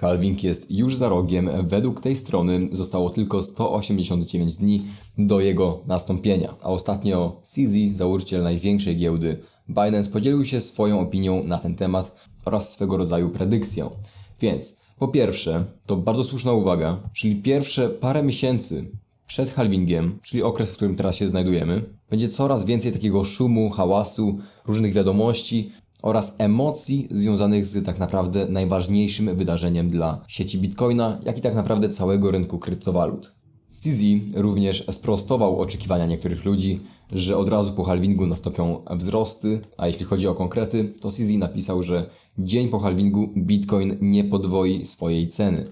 Halving jest już za rogiem. Według tej strony zostało tylko 189 dni do jego nastąpienia. A ostatnio CZ, założyciel największej giełdy Binance, podzielił się swoją opinią na ten temat oraz swego rodzaju predykcją. Więc po pierwsze, to bardzo słuszna uwaga, czyli pierwsze parę miesięcy przed halvingiem, czyli okres, w którym teraz się znajdujemy, będzie coraz więcej takiego szumu, hałasu, różnych wiadomości, oraz emocji związanych z tak naprawdę najważniejszym wydarzeniem dla sieci Bitcoina, jak i tak naprawdę całego rynku kryptowalut. CZ również sprostował oczekiwania niektórych ludzi, że od razu po halvingu nastąpią wzrosty, a jeśli chodzi o konkrety, to CZ napisał, że dzień po halvingu Bitcoin nie podwoi swojej ceny,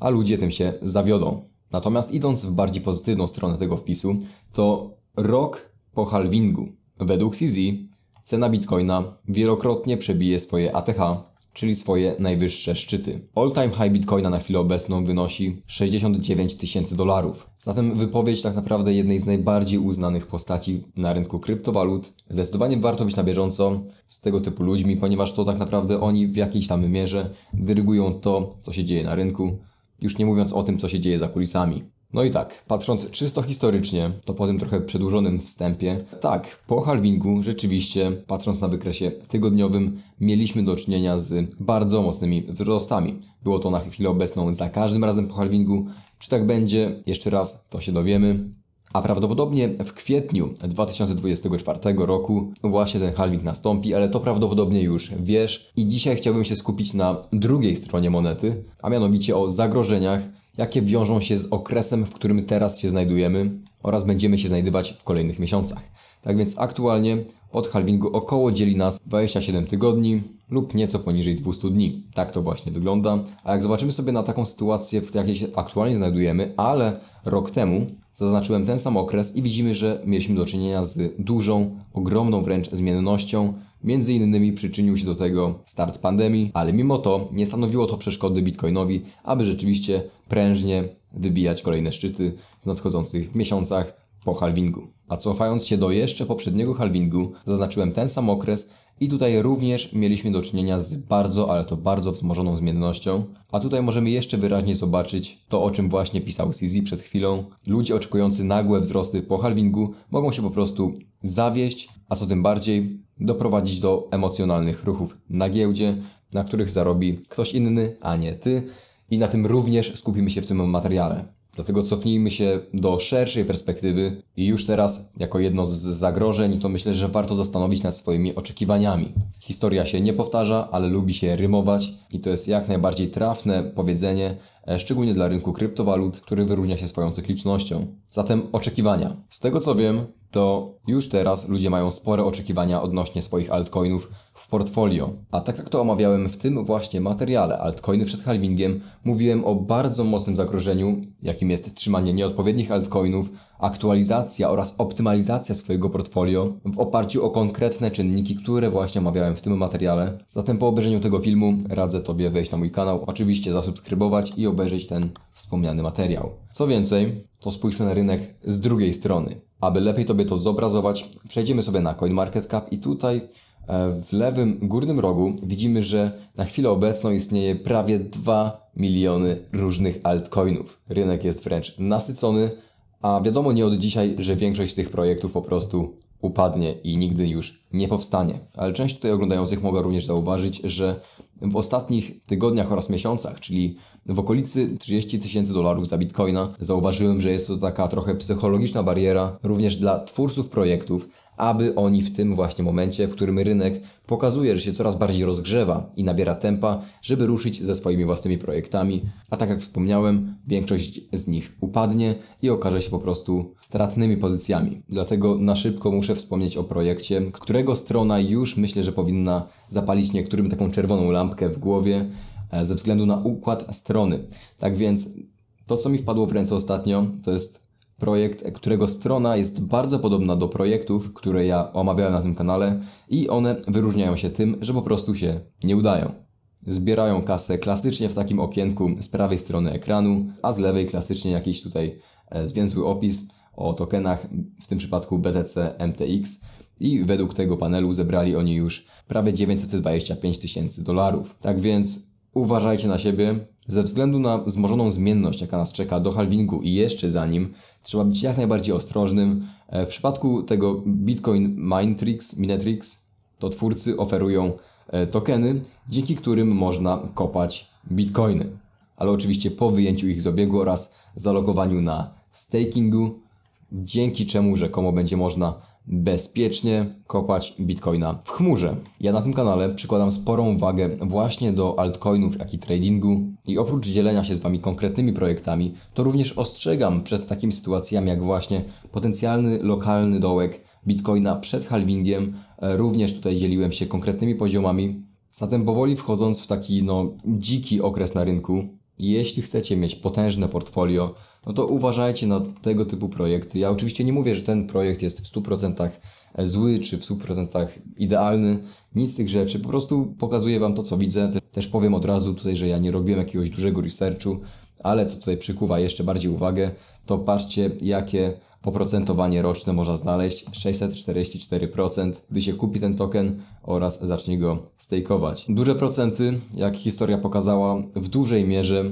a ludzie tym się zawiodą. Natomiast idąc w bardziej pozytywną stronę tego wpisu, to rok po halvingu według CZ Cena bitcoina wielokrotnie przebije swoje ATH, czyli swoje najwyższe szczyty. All-time high bitcoina na chwilę obecną wynosi 69 tysięcy dolarów. Zatem wypowiedź tak naprawdę jednej z najbardziej uznanych postaci na rynku kryptowalut. Zdecydowanie warto być na bieżąco z tego typu ludźmi, ponieważ to tak naprawdę oni w jakiejś tam mierze dyrygują to, co się dzieje na rynku, już nie mówiąc o tym, co się dzieje za kulisami. No i tak, patrząc czysto historycznie, to po tym trochę przedłużonym wstępie, tak, po halvingu rzeczywiście, patrząc na wykresie tygodniowym, mieliśmy do czynienia z bardzo mocnymi wzrostami. Było to na chwilę obecną za każdym razem po halvingu. Czy tak będzie? Jeszcze raz to się dowiemy. A prawdopodobnie w kwietniu 2024 roku właśnie ten halving nastąpi, ale to prawdopodobnie już wiesz. I dzisiaj chciałbym się skupić na drugiej stronie monety, a mianowicie o zagrożeniach, jakie wiążą się z okresem, w którym teraz się znajdujemy oraz będziemy się znajdować w kolejnych miesiącach. Tak więc aktualnie od halvingu około dzieli nas 27 tygodni lub nieco poniżej 200 dni. Tak to właśnie wygląda. A jak zobaczymy sobie na taką sytuację, w jakiej się aktualnie znajdujemy, ale rok temu zaznaczyłem ten sam okres i widzimy, że mieliśmy do czynienia z dużą, ogromną wręcz zmiennością, Między innymi przyczynił się do tego start pandemii, ale mimo to nie stanowiło to przeszkody Bitcoinowi, aby rzeczywiście prężnie wybijać kolejne szczyty w nadchodzących miesiącach po halwingu. A cofając się do jeszcze poprzedniego halwingu, zaznaczyłem ten sam okres i tutaj również mieliśmy do czynienia z bardzo, ale to bardzo wzmożoną zmiennością. A tutaj możemy jeszcze wyraźnie zobaczyć to, o czym właśnie pisał CZ przed chwilą. Ludzie oczekujący nagłe wzrosty po halwingu mogą się po prostu zawieść, a co tym bardziej doprowadzić do emocjonalnych ruchów na giełdzie, na których zarobi ktoś inny, a nie ty. I na tym również skupimy się w tym materiale. Dlatego cofnijmy się do szerszej perspektywy i już teraz, jako jedno z zagrożeń, to myślę, że warto zastanowić nad swoimi oczekiwaniami. Historia się nie powtarza, ale lubi się rymować i to jest jak najbardziej trafne powiedzenie, E, szczególnie dla rynku kryptowalut, który wyróżnia się swoją cyklicznością. Zatem oczekiwania. Z tego co wiem, to już teraz ludzie mają spore oczekiwania odnośnie swoich altcoinów w portfolio. A tak jak to omawiałem w tym właśnie materiale altcoiny przed halvingiem, mówiłem o bardzo mocnym zagrożeniu, jakim jest trzymanie nieodpowiednich altcoinów aktualizacja oraz optymalizacja swojego portfolio w oparciu o konkretne czynniki, które właśnie omawiałem w tym materiale. Zatem po obejrzeniu tego filmu radzę Tobie wejść na mój kanał, oczywiście zasubskrybować i obejrzeć ten wspomniany materiał. Co więcej, to spójrzmy na rynek z drugiej strony. Aby lepiej Tobie to zobrazować, przejdziemy sobie na CoinMarketCap i tutaj e, w lewym górnym rogu widzimy, że na chwilę obecną istnieje prawie 2 miliony różnych altcoinów. Rynek jest wręcz nasycony, a wiadomo nie od dzisiaj, że większość z tych projektów po prostu upadnie i nigdy już nie powstanie. Ale część tutaj oglądających mogła również zauważyć, że w ostatnich tygodniach oraz miesiącach, czyli w okolicy 30 tysięcy dolarów za bitcoina. Zauważyłem, że jest to taka trochę psychologiczna bariera również dla twórców projektów, aby oni w tym właśnie momencie, w którym rynek pokazuje, że się coraz bardziej rozgrzewa i nabiera tempa, żeby ruszyć ze swoimi własnymi projektami, a tak jak wspomniałem, większość z nich upadnie i okaże się po prostu stratnymi pozycjami. Dlatego na szybko muszę wspomnieć o projekcie, którego strona już myślę, że powinna zapalić niektórym taką czerwoną lampkę w głowie, E, ze względu na układ strony. Tak więc to, co mi wpadło w ręce ostatnio, to jest projekt, którego strona jest bardzo podobna do projektów, które ja omawiałem na tym kanale i one wyróżniają się tym, że po prostu się nie udają. Zbierają kasę klasycznie w takim okienku z prawej strony ekranu, a z lewej klasycznie jakiś tutaj e, zwięzły opis o tokenach, w tym przypadku BTC MTX i według tego panelu zebrali oni już prawie 925 tysięcy dolarów. Tak więc Uważajcie na siebie. Ze względu na zmożoną zmienność, jaka nas czeka do halvingu i jeszcze za nim, trzeba być jak najbardziej ostrożnym. E, w przypadku tego Bitcoin Mintrix, Minetrix, to twórcy oferują e, tokeny, dzięki którym można kopać bitcoiny. Ale oczywiście po wyjęciu ich z obiegu oraz zalokowaniu na stakingu, dzięki czemu rzekomo będzie można bezpiecznie kopać bitcoina w chmurze. Ja na tym kanale przykładam sporą wagę właśnie do altcoinów, jak i tradingu i oprócz dzielenia się z Wami konkretnymi projektami, to również ostrzegam przed takimi sytuacjami jak właśnie potencjalny lokalny dołek bitcoina przed halvingiem. E, również tutaj dzieliłem się konkretnymi poziomami. Zatem powoli wchodząc w taki no, dziki okres na rynku, jeśli chcecie mieć potężne portfolio, no to uważajcie na tego typu projekty. Ja oczywiście nie mówię, że ten projekt jest w 100% e, zły czy w 100% idealny, nic z tych rzeczy. Po prostu pokazuję Wam to, co widzę. Też powiem od razu tutaj, że ja nie robiłem jakiegoś dużego researchu. Ale co tutaj przykuwa jeszcze bardziej uwagę, to patrzcie jakie poprocentowanie roczne można znaleźć 644%, gdy się kupi ten token oraz zacznie go stakeować. Duże procenty, jak historia pokazała, w dużej mierze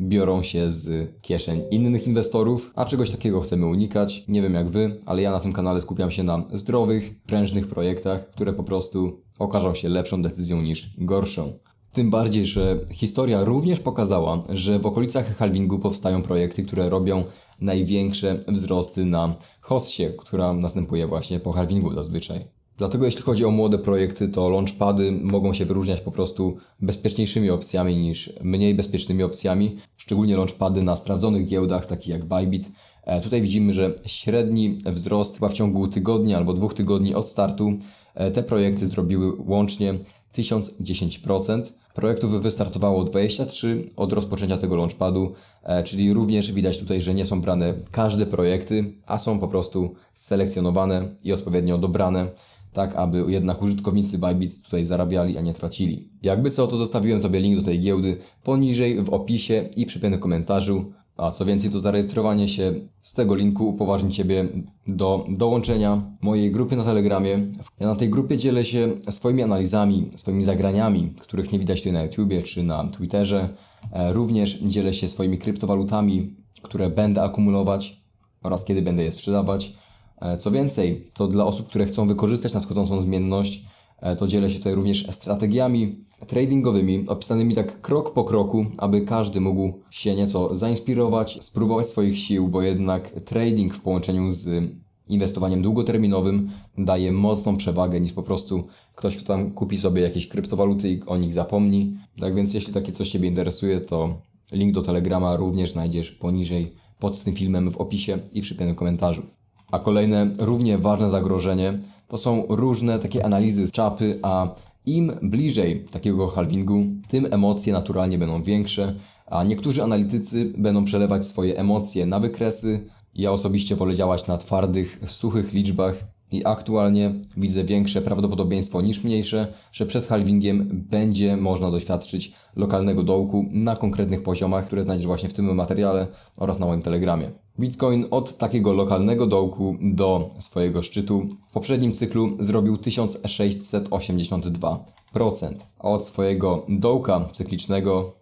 biorą się z kieszeń innych inwestorów, a czegoś takiego chcemy unikać. Nie wiem jak wy, ale ja na tym kanale skupiam się na zdrowych, prężnych projektach, które po prostu okażą się lepszą decyzją niż gorszą. Tym bardziej, że historia również pokazała, że w okolicach halvingu powstają projekty, które robią największe wzrosty na hossie, która następuje właśnie po halvingu zazwyczaj. Dlatego jeśli chodzi o młode projekty, to launchpady mogą się wyróżniać po prostu bezpieczniejszymi opcjami niż mniej bezpiecznymi opcjami, szczególnie launchpady na sprawdzonych giełdach takich jak Bybit. E, tutaj widzimy, że średni wzrost chyba w ciągu tygodnia albo dwóch tygodni od startu e, te projekty zrobiły łącznie 1010%. Projektów wystartowało 23 od rozpoczęcia tego launchpadu, e, czyli również widać tutaj, że nie są brane każde projekty, a są po prostu selekcjonowane i odpowiednio dobrane, tak aby jednak użytkownicy Bybit tutaj zarabiali, a nie tracili. Jakby co, to zostawiłem Tobie link do tej giełdy poniżej w opisie i przy przypiętym komentarzu. A co więcej, to zarejestrowanie się z tego linku upoważni Ciebie do dołączenia mojej grupy na Telegramie. Ja na tej grupie dzielę się swoimi analizami, swoimi zagraniami, których nie widać tutaj na YouTubie czy na Twitterze. E, również dzielę się swoimi kryptowalutami, które będę akumulować oraz kiedy będę je sprzedawać. E, co więcej, to dla osób, które chcą wykorzystać nadchodzącą zmienność, E, to dzielę się tutaj również strategiami tradingowymi, opisanymi tak krok po kroku, aby każdy mógł się nieco zainspirować, spróbować swoich sił, bo jednak trading w połączeniu z inwestowaniem długoterminowym daje mocną przewagę niż po prostu ktoś, kto tam kupi sobie jakieś kryptowaluty i o nich zapomni. Tak więc jeśli takie coś Ciebie interesuje, to link do Telegrama również znajdziesz poniżej pod tym filmem w opisie i przy pięknym komentarzu. A kolejne równie ważne zagrożenie to są różne takie analizy z czapy, a im bliżej takiego halvingu, tym emocje naturalnie będą większe, a niektórzy analitycy będą przelewać swoje emocje na wykresy. Ja osobiście wolę działać na twardych, suchych liczbach i aktualnie widzę większe prawdopodobieństwo niż mniejsze, że przed halvingiem będzie można doświadczyć lokalnego dołku na konkretnych poziomach, które znajdziesz właśnie w tym materiale oraz na moim telegramie. Bitcoin od takiego lokalnego dołku do swojego szczytu w poprzednim cyklu zrobił 1682%, a od swojego dołka cyklicznego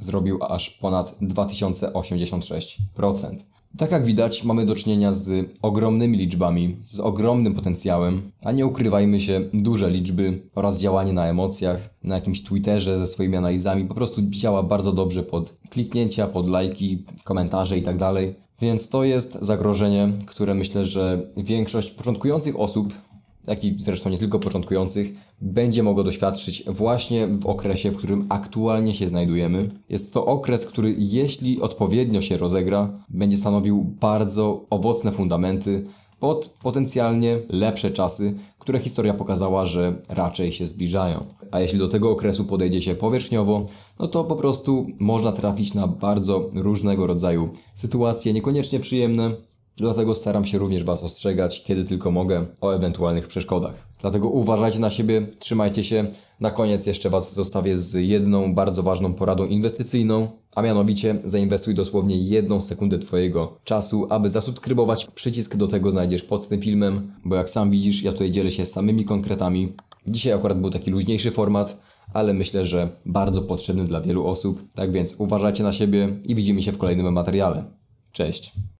zrobił aż ponad 2086%. Tak jak widać, mamy do czynienia z ogromnymi liczbami, z ogromnym potencjałem, a nie ukrywajmy się, duże liczby oraz działanie na emocjach, na jakimś Twitterze ze swoimi analizami po prostu działa bardzo dobrze pod kliknięcia, pod lajki, komentarze itd. Tak Więc to jest zagrożenie, które myślę, że większość początkujących osób jak i zresztą nie tylko początkujących, będzie mogło doświadczyć właśnie w okresie, w którym aktualnie się znajdujemy. Jest to okres, który jeśli odpowiednio się rozegra, będzie stanowił bardzo owocne fundamenty pod potencjalnie lepsze czasy, które historia pokazała, że raczej się zbliżają. A jeśli do tego okresu podejdzie się powierzchniowo, no to po prostu można trafić na bardzo różnego rodzaju sytuacje, niekoniecznie przyjemne, Dlatego staram się również Was ostrzegać, kiedy tylko mogę, o ewentualnych przeszkodach. Dlatego uważajcie na siebie, trzymajcie się. Na koniec jeszcze Was zostawię z jedną bardzo ważną poradą inwestycyjną, a mianowicie zainwestuj dosłownie jedną sekundę Twojego czasu, aby zasubskrybować. Przycisk do tego znajdziesz pod tym filmem, bo jak sam widzisz, ja tutaj dzielę się samymi konkretami. Dzisiaj akurat był taki luźniejszy format, ale myślę, że bardzo potrzebny dla wielu osób. Tak więc uważajcie na siebie i widzimy się w kolejnym materiale. Cześć!